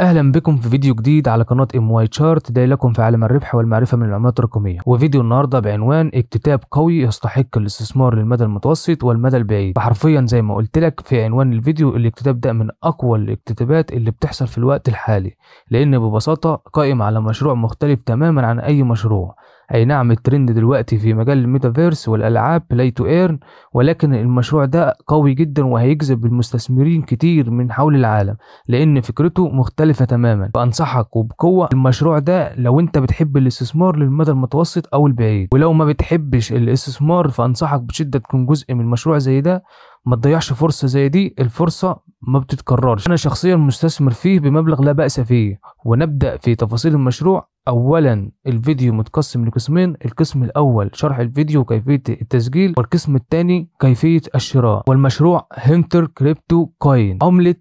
اهلا بكم في فيديو جديد على قناه ام واي تشارت لكم في عالم الربح والمعرفه من العملات الرقميه وفيديو النهارده بعنوان اكتتاب قوي يستحق الاستثمار للمدى المتوسط والمدى البعيد فحرفيا زي ما قلت لك في عنوان الفيديو الاكتتاب ده من اقوى الاكتتابات اللي بتحصل في الوقت الحالي لان ببساطه قائم على مشروع مختلف تماما عن اي مشروع أي نعم الترند دلوقتي في مجال الميتافيرس والألعاب بلاي تو ايرن ولكن المشروع ده قوي جدا وهيجذب المستثمرين كتير من حول العالم لأن فكرته مختلفة تماما فأنصحك وبقوة المشروع ده لو أنت بتحب الاستثمار للمدى المتوسط أو البعيد ولو ما بتحبش الاستثمار فأنصحك بشدة تكون جزء من مشروع زي ده ما تضيعش فرصة زي دي الفرصة ما بتتكررش أنا شخصيا مستثمر فيه بمبلغ لا بأس فيه ونبدأ في تفاصيل المشروع أولا الفيديو متقسم لقسمين القسم الأول شرح الفيديو وكيفية التسجيل والقسم الثاني كيفية الشراء والمشروع هنتر كريبتو كوين عملة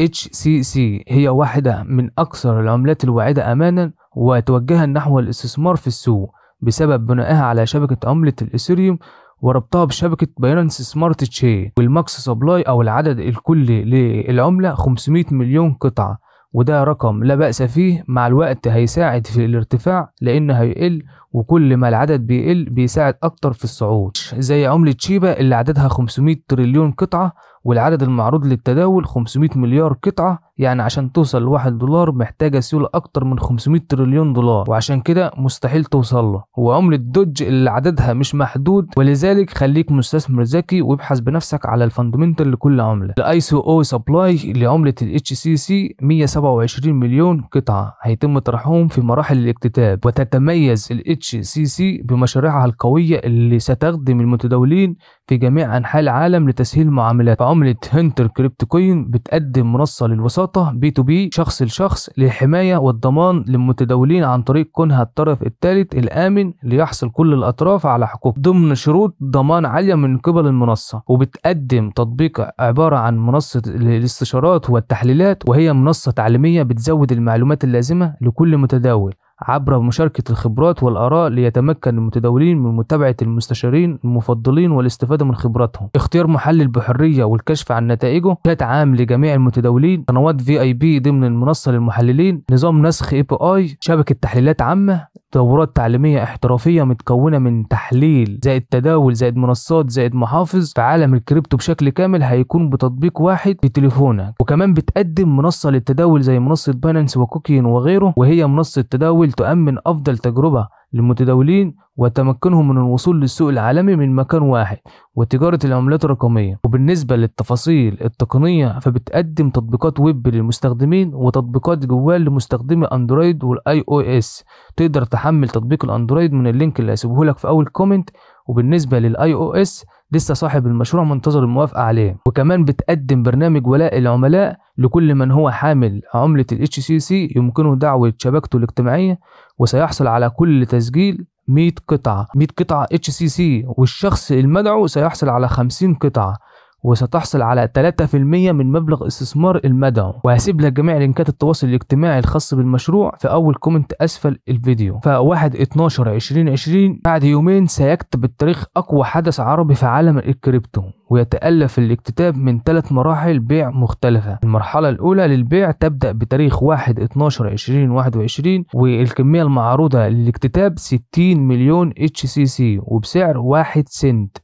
HCC هي واحدة من أكثر العملات الواعدة أمانا وتوجها نحو الاستثمار في السوق بسبب بنائها على شبكة عملة الإثيريوم وربطها بشبكة باينانس سمارت تشين والماكس سبلاي أو العدد الكلي للعملة 500 مليون قطعة وده رقم لا بأس فيه مع الوقت هيساعد في الارتفاع لأنه هيقل وكل ما العدد بيقل بيساعد أكتر في الصعود زي عملة شيبا اللي عددها 500 تريليون قطعة والعدد المعروض للتداول 500 مليار قطعة يعني عشان توصل لواحد دولار محتاجة سيولة أكتر من 500 تريليون دولار وعشان كده مستحيل توصل له وعملة دوج اللي عددها مش محدود ولذلك خليك مستثمر ذكي وابحث بنفسك على الفاندمنتال لكل عملة الاي سي او سبلاي لعملة الاتش سي سي 127 مليون قطعة هيتم طرحهم في مراحل الاكتتاب وتتميز الاتش HCC بمشاريعها القوية اللي ستخدم المتداولين في جميع أنحاء العالم لتسهيل المعاملات فعملة هنتر كريبت كوين بتقدم منصة للوساطة بي تو بي شخص لشخص للحماية والضمان للمتداولين عن طريق كونها الطرف الثالث الآمن ليحصل كل الأطراف على حقوق ضمن شروط ضمان عالية من قبل المنصة وبتقدم تطبيق عبارة عن منصة للاستشارات والتحليلات وهي منصة تعليمية بتزود المعلومات اللازمة لكل متداول عبر مشاركة الخبرات والآراء ليتمكن المتداولين من متابعة المستشارين المفضلين والاستفادة من خبراتهم اختيار محلل بحرية والكشف عن نتائجه شات عام لجميع المتداولين قنوات في اي بي ضمن المنصة للمحللين نظام نسخ اي بي اي شبكة تحليلات عامة دورات تعليمية احترافية متكونة من تحليل زائد تداول زائد منصات زائد محافظ عالم الكريبتو بشكل كامل هيكون بتطبيق واحد في تليفونك وكمان بتقدم منصة للتداول زي منصة بانانس وكوكين وغيره وهي منصة تداول تؤمن أفضل تجربة للمتداولين وتمكنهم من الوصول للسوق العالمي من مكان واحد وتجارة العملات الرقمية وبالنسبة للتفاصيل التقنية فبتقدم تطبيقات ويب للمستخدمين وتطبيقات جوال لمستخدمي اندرويد والاي او اس تقدر تحمل تطبيق الاندرويد من اللينك اللي هسيبه لك في اول كومنت وبالنسبة للاي او اس لسه صاحب المشروع منتظر الموافقة عليه وكمان بتقدم برنامج ولاء العملاء لكل من هو حامل عملة سي HCC يمكنه دعوة شبكته الاجتماعية وسيحصل على كل تسجيل 100 قطعة 100 قطعة اتش سي سي والشخص المدعو سيحصل على 50 قطعة وستحصل على 3% من مبلغ استثمار المدعو وهسيب لك جميع لينكات التواصل الاجتماعي الخاص بالمشروع في اول كومنت اسفل الفيديو ف 1 12 2020 بعد يومين سيكتب التاريخ اقوى حدث عربي في عالم الكريبتو ويتألف الاكتتاب من ثلاث مراحل بيع مختلفة المرحلة الأولى للبيع تبدأ بتاريخ 1 12 2021 والكمية المعروضة للاكتتاب 60 مليون اتش سي سي وبسعر 1 سنت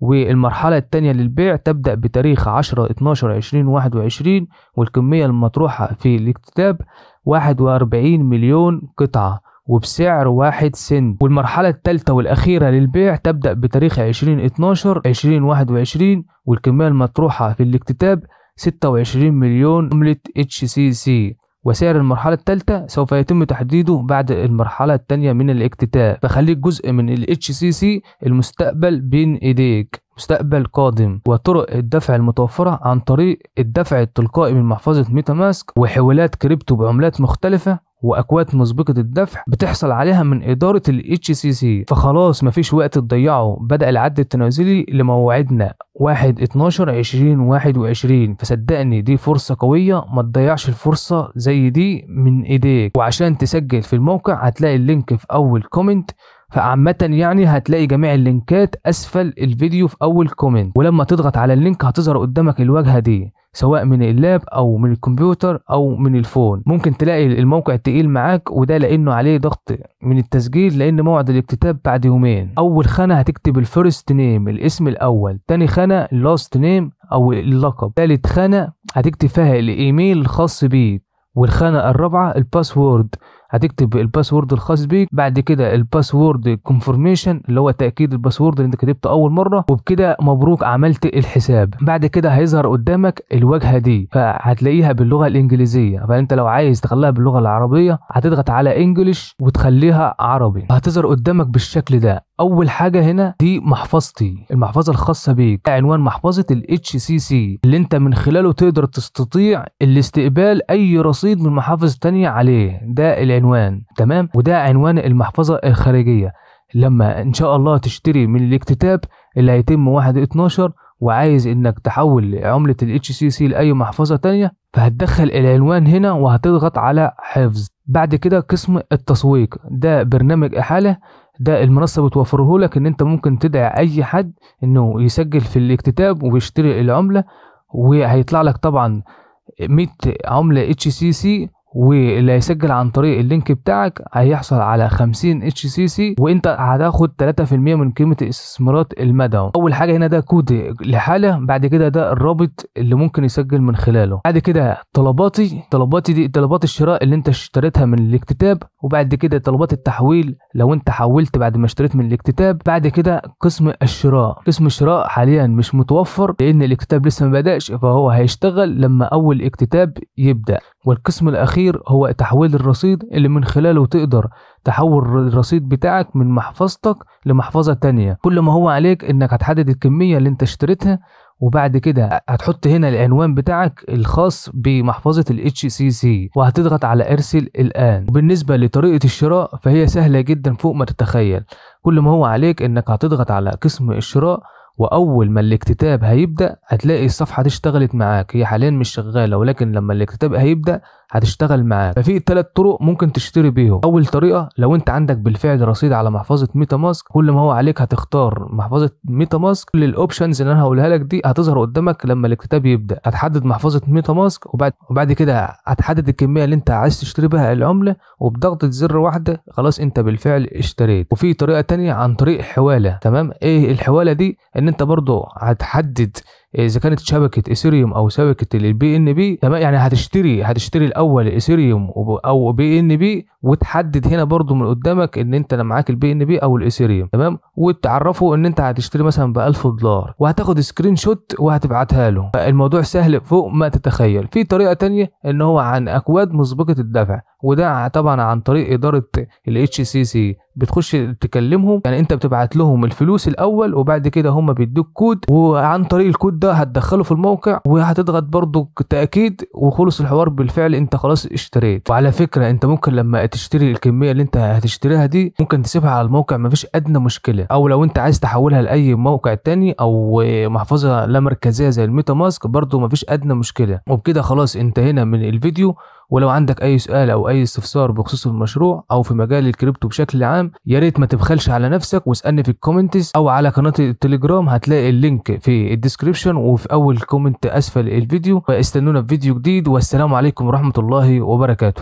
والمرحلة التانية للبيع تبدأ بتاريخ 10 12 2021 والكمية المطروحة في الاكتتاب 41 مليون قطعة وبسعر واحد سنت والمرحلة الثالثة والأخيرة للبيع تبدأ بتاريخ 20 12 2021 والكمية المطروحة في الاكتتاب 26 مليون عملة HCC وسعر المرحلة الثالثة سوف يتم تحديده بعد المرحلة الثانية من الاكتتاب فخليك جزء من ال HCC المستقبل بين ايديك مستقبل قادم وطرق الدفع المتوفرة عن طريق الدفع التلقائي من محفظة ميتاماسك وحوالات كريبتو بعملات مختلفة واكواد مسبقه الدفع بتحصل عليها من اداره ال HCC فخلاص مفيش وقت تضيعه بدا العد التنازلي لموعدنا 1 12 2021 فصدقني دي فرصه قويه ما تضيعش الفرصه زي دي من ايديك وعشان تسجل في الموقع هتلاقي اللينك في اول كومنت فعامة يعني هتلاقي جميع اللينكات أسفل الفيديو في أول كومنت ولما تضغط على اللينك هتظهر قدامك الواجهة دي سواء من اللاب أو من الكمبيوتر أو من الفون ممكن تلاقي الموقع تقيل معاك وده لأنه عليه ضغط من التسجيل لأن موعد الاكتتاب بعد يومين أول خانة هتكتب الفيرست نيم الاسم الأول تاني خانة اللاست نيم أو اللقب تالت خانة هتكتب فيها الإيميل الخاص بيك والخانة الرابعة الباسورد هتكتب الباسورد الخاص بيك بعد كده الباسورد كونفرميشن اللي هو تاكيد الباسورد اللي انت كتبته اول مره وبكده مبروك عملت الحساب بعد كده هيظهر قدامك الواجهه دي فهتلاقيها باللغه الانجليزيه فانت لو عايز تخليها باللغه العربيه هتضغط على انجلش وتخليها عربي هتظهر قدامك بالشكل ده اول حاجه هنا دي محفظتي المحفظه الخاصه بيك عنوان محفظه ال HCC اللي انت من خلاله تقدر تستطيع الاستقبال اي رصيد من محافظ تانية عليه ده العنوان تمام وده عنوان المحفظه الخارجيه لما ان شاء الله تشتري من الاكتتاب اللي هيتم واحد اتناشر وعايز انك تحول عملة ال HCC لأي محفظة تانية فهتدخل العنوان هنا وهتضغط على حفظ بعد كده قسم التسويق ده برنامج إحالة ده المنصه بتوفره لك ان انت ممكن تدعي اي حد انه يسجل في الاكتتاب ويشتري العمله وهيطلع لك طبعا 100 عمله اتش سي سي واللي هيسجل عن طريق اللينك بتاعك هيحصل على 50 اتش سي سي وانت هتاخد 3% من قيمه الاستثمارات المدعو اول حاجه هنا ده كود لحاله بعد كده ده الرابط اللي ممكن يسجل من خلاله بعد كده طلباتي طلباتي دي طلبات الشراء اللي انت اشتريتها من الاكتتاب وبعد كده طلبات التحويل لو انت حولت بعد ما اشتريت من الاكتتاب بعد كده قسم الشراء قسم الشراء حاليا مش متوفر لان الاكتتاب لسه ما بداش فهو هيشتغل لما اول اكتتاب يبدا والقسم الأخير هو تحويل الرصيد اللي من خلاله تقدر تحول الرصيد بتاعك من محفظتك لمحفظة تانية كل ما هو عليك إنك هتحدد الكمية اللي أنت اشتريتها وبعد كده هتحط هنا العنوان بتاعك الخاص بمحفظة ال HCC وهتضغط على ارسل الآن وبالنسبة لطريقة الشراء فهي سهلة جدا فوق ما تتخيل كل ما هو عليك إنك هتضغط على قسم الشراء واول ما الاكتتاب هيبدا هتلاقي الصفحه دي اشتغلت معاك هي حاليا مش شغاله ولكن لما الاكتتاب هيبدا هتشتغل معاك ففي ثلاث طرق ممكن تشتري بيهم اول طريقه لو انت عندك بالفعل رصيد على محفظه ميتا ماسك كل ما هو عليك هتختار محفظه ميتا ماسك كل الاوبشنز اللي انا هقولها لك دي هتظهر قدامك لما الاكتتاب يبدا هتحدد محفظه ميتا ماسك وبعد وبعد كده هتحدد الكميه اللي انت عايز تشتري بها العمله وبضغطه زر واحده خلاص انت بالفعل اشتريت وفي طريقه تانية عن طريق حواله تمام ايه الحواله دي ان ان انت برضه هتحدد اذا كانت شبكه ايثيريوم او شبكه البي ان بي تمام يعني هتشتري هتشتري الاول ايثيريوم او بي ان بي وتحدد هنا برضو من قدامك ان انت معاك البي ان بي او الايثيريوم تمام وتعرفه ان انت هتشتري مثلا ب 1000 دولار وهتاخد سكرين شوت وهتبعتها له الموضوع سهل فوق ما تتخيل في طريقه تانية ان هو عن اكواد مسبقه الدفع وده طبعا عن طريق اداره الاتش سي سي بتخش تكلمهم يعني انت بتبعت لهم الفلوس الاول وبعد كده هم بيدوك كود وعن طريق الكود ده هتدخله في الموقع وهتضغط برضو تاكيد وخلص الحوار بالفعل انت خلاص اشتريت وعلى فكره انت ممكن لما تشتري الكميه اللي انت هتشتريها دي ممكن تسيبها على الموقع مفيش ادنى مشكله او لو انت عايز تحولها لاي موقع تاني او محفظه لا مركزيه زي الميتا ماسك برضو مفيش ادنى مشكله وبكده خلاص انتهينا من الفيديو ولو عندك اي سؤال او اي استفسار بخصوص المشروع او في مجال الكريبتو بشكل عام يا ريت ما تبخلش على نفسك واسالني في الكومنتس او على قناه التليجرام هتلاقي اللينك في الديسكريبشن وفي اول كومنت اسفل الفيديو واستنونا في فيديو جديد والسلام عليكم ورحمه الله وبركاته